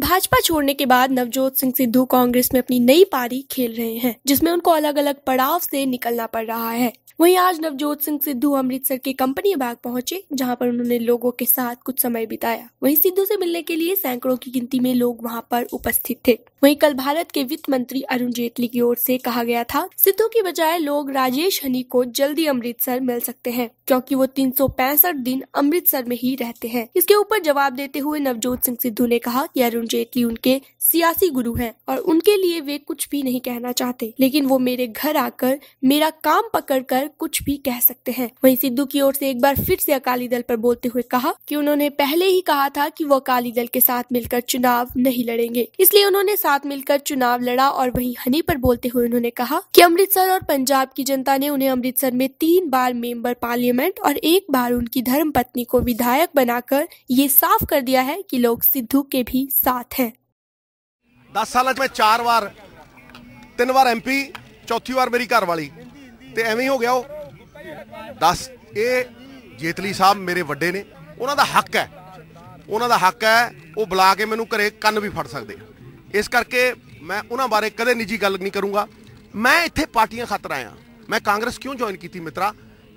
भाजपा छोड़ने के बाद नवजोत सिंह सिद्धू कांग्रेस में अपनी नई पारी खेल रहे हैं जिसमें उनको अलग अलग पड़ाव से निकलना पड़ रहा है वहीं आज नवजोत सिंह सिद्धू अमृतसर के कंपनी बाग पहुंचे जहां पर उन्होंने लोगों के साथ कुछ समय बिताया वहीं सिद्धू से मिलने के लिए सैकड़ों की गिनती में लोग वहां पर उपस्थित थे वहीं कल भारत के वित्त मंत्री अरुण जेटली की ओर से कहा गया था सिद्धू की बजाय लोग राजेश हनी को जल्दी अमृतसर मिल सकते हैं क्योंकि वो तीन दिन अमृतसर में ही रहते हैं इसके ऊपर जवाब देते हुए नवजोत सिंह सिद्धू ने कहा कि अरुण जेटली उनके सियासी गुरु हैं और उनके लिए वे कुछ भी नहीं कहना चाहते लेकिन वो मेरे घर आकर मेरा काम पकड़ कर कुछ भी कह सकते हैं वही सिद्धू की ओर से एक बार फिर से अकाली दल पर बोलते हुए कहा कि उन्होंने पहले ही कहा था कि वो अकाली दल के साथ मिलकर चुनाव नहीं लड़ेंगे इसलिए उन्होंने साथ मिलकर चुनाव लड़ा और वहीं हनी पर बोलते हुए उन्होंने कहा कि अमृतसर और पंजाब की जनता ने उन्हें अमृतसर में तीन बार मेंबर पार्लियामेंट और एक बार उनकी धर्म पत्नी को विधायक बनाकर ये साफ कर दिया है कि लोग सिद्धू के भी साथ हैं दस साल में चार बार तीन बार एम चौथी बार मेरी घर वाली ਤੇ ਐਵੇਂ ਹੋ ਗਿਆ ਉਹ ਦੱਸ ਇਹ ਜੇਤਲੀ ਸਾਹਿਬ ਮੇਰੇ ਵੱਡੇ हक है ਦਾ ਹੱਕ ਹੈ ਉਹਨਾਂ ਦਾ ਹੱਕ ਹੈ ਉਹ ਬੁਲਾ ਕੇ ਮੈਨੂੰ ਘਰੇ ਕੰਨ ਵੀ ਇਸ ਕਰਕੇ ਮੈਂ ਉਹਨਾਂ ਬਾਰੇ ਕਦੇ ਨਿੱਜੀ ਗੱਲ ਨਹੀਂ ਕਰੂੰਗਾ ਮੈਂ ਇੱਥੇ ਪਾਰਟੀਆਂ ਖਾਤਰ ਆਇਆ ਮੈਂ ਕਾਂਗਰਸ ਕਿਉਂ ਜੁਆਇਨ ਕੀਤੀ ਮਿੱਤਰਾ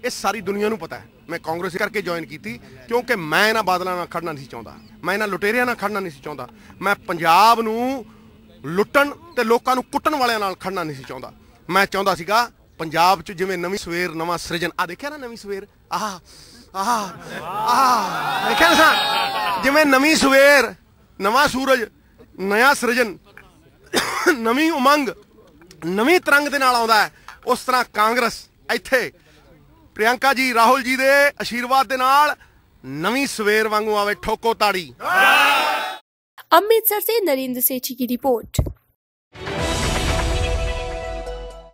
ਇਹ ਸਾਰੀ ਦੁਨੀਆ ਨੂੰ ਪਤਾ ਹੈ ਮੈਂ ਕਾਂਗਰਸ ਕਰਕੇ ਜੁਆਇਨ ਕੀਤੀ ਕਿਉਂਕਿ ਮੈਂ ਇਹਨਾਂ ਬਾਦਲਾਂ ਨਾਲ ਖੜਨਾ ਨਹੀਂ ਚਾਹੁੰਦਾ ਮੈਂ ਇਹਨਾਂ ਲੁਟੇਰਿਆਂ ਨਾਲ ਖੜਨਾ ਨਹੀਂ ਚਾਹੁੰਦਾ ਮੈਂ ਪੰਜਾਬ ਨੂੰ ਲੁੱਟਣ ਤੇ ਲੋਕਾਂ ਨੂੰ ਕੁੱਟਣ ਵਾਲਿਆਂ ਨਾਲ ਖੜਨਾ ਨਹੀਂ ਚਾਹੁੰਦਾ ਮੈਂ ਚਾਹੁੰਦਾ ਸੀਗਾ ਪੰਜਾਬ 'ਚ ਜਿਵੇਂ ਨਵੀਂ ਸਵੇਰ ਨਵਾਂ ਸਿਰਜਣ ਆ ਦੇਖਿਆ ਨਾ ਨਵੀਂ ਸਵੇਰ ਆਹ ਆਹ ਦੇਖਿਆ ਨਾ ਜਿਵੇਂ ਨਵੀਂ ਸਵੇਰ ਨਵਾਂ ਸੂਰਜ ਨਵਾਂ ਸਿਰਜਨ ਨਵੀਂ ਉਮੰਗ ਨਵੀਂ ਤਰੰਗ ਦੇ ਨਾਲ ਆਉਂਦਾ ਹੈ ਉਸ ਤਰ੍ਹਾਂ ਕਾਂਗਰਸ ਇੱਥੇ ਪ੍ਰਿਆੰਕਾ ਜੀ ਰਾਹੁਲ ਜੀ ਦੇ ਅਸ਼ੀਰਵਾਦ ਦੇ ਨਾਲ ਨਵੀਂ ਸਵੇਰ ਵਾਂਗੂ ਆਵੇ ਠੋਕੋ ਤਾੜੀ ਅੰਮ੍ਰਿਤਸਰ ਸੇ ਨਰਿੰਦਰ ਸੇਚੀ ਦੀ ਰਿਪੋਰਟ